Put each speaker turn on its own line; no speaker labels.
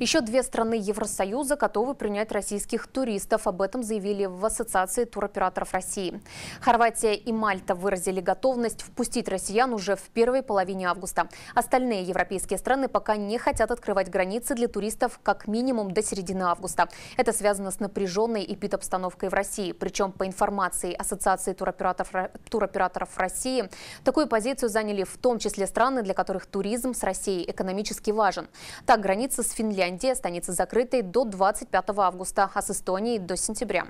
Еще две страны Евросоюза готовы принять российских туристов. Об этом заявили в Ассоциации туроператоров России. Хорватия и Мальта выразили готовность впустить россиян уже в первой половине августа. Остальные европейские страны пока не хотят открывать границы для туристов как минимум до середины августа. Это связано с напряженной эпид-обстановкой в России. Причем, по информации Ассоциации туроператоров, туроператоров России, такую позицию заняли в том числе страны, для которых туризм с Россией экономически важен. Так, граница с Финляндией Финляндия останется закрытой до 25 августа, а с Эстонией до сентября.